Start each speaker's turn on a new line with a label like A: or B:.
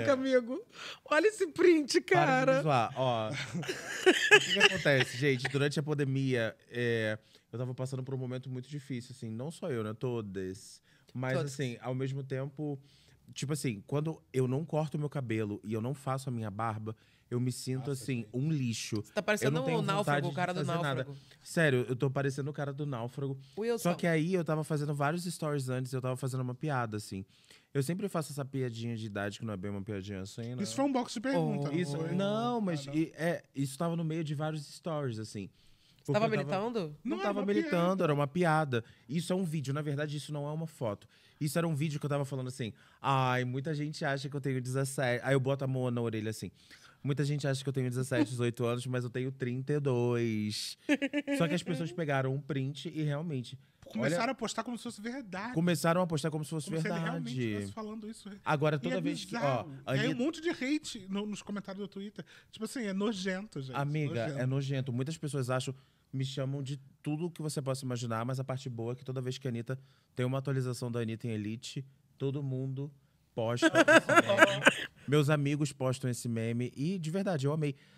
A: É. Caraca, é.
B: amigo. Olha esse print, cara. Para Ó, o que, que, acontece, gente? Durante a pandemia, é, eu tava passando por um momento muito difícil, assim. Não só eu, né? Todas. Mas, Todos. assim, ao mesmo tempo, tipo assim, quando eu não corto meu cabelo e eu não faço a minha barba, eu me sinto Nossa, assim, um lixo. Você tá parecendo um náufrago, o cara do náufrago. Nada. Sério, eu tô parecendo o cara do náufrago. Wilson. Só que aí eu tava fazendo vários stories antes, eu tava fazendo uma piada, assim. Eu sempre faço essa piadinha de idade, que não é bem uma piadinha assim, né? Isso foi um box de pergunta. Oh, isso, não, ah, mas ah, não. É, isso tava no meio de vários stories, assim. Tava militando? Não, não tava militando, piada. era uma piada. Isso é um vídeo, na verdade, isso não é uma foto. Isso era um vídeo que eu tava falando assim. Ai, muita gente acha que eu tenho 17. Aí eu boto a mão na orelha assim. Muita gente acha que eu tenho 17, 18 anos, mas eu tenho 32. Só que as pessoas pegaram um print e realmente. Começaram olha,
A: a postar como se fosse verdade. Começaram a postar
B: como se fosse como verdade. Se realmente falando isso. Agora, toda é vez que. Ó, Anitta... E aí um
A: monte de hate no, nos comentários do Twitter. Tipo assim, é nojento, gente. Amiga, nojento. é
B: nojento. Muitas pessoas acham me chamam de tudo que você possa imaginar, mas a parte boa é que toda vez que a Anitta tem uma atualização da Anitta em Elite, todo mundo posta esse meme. Meus amigos postam esse meme. E, de verdade, eu amei.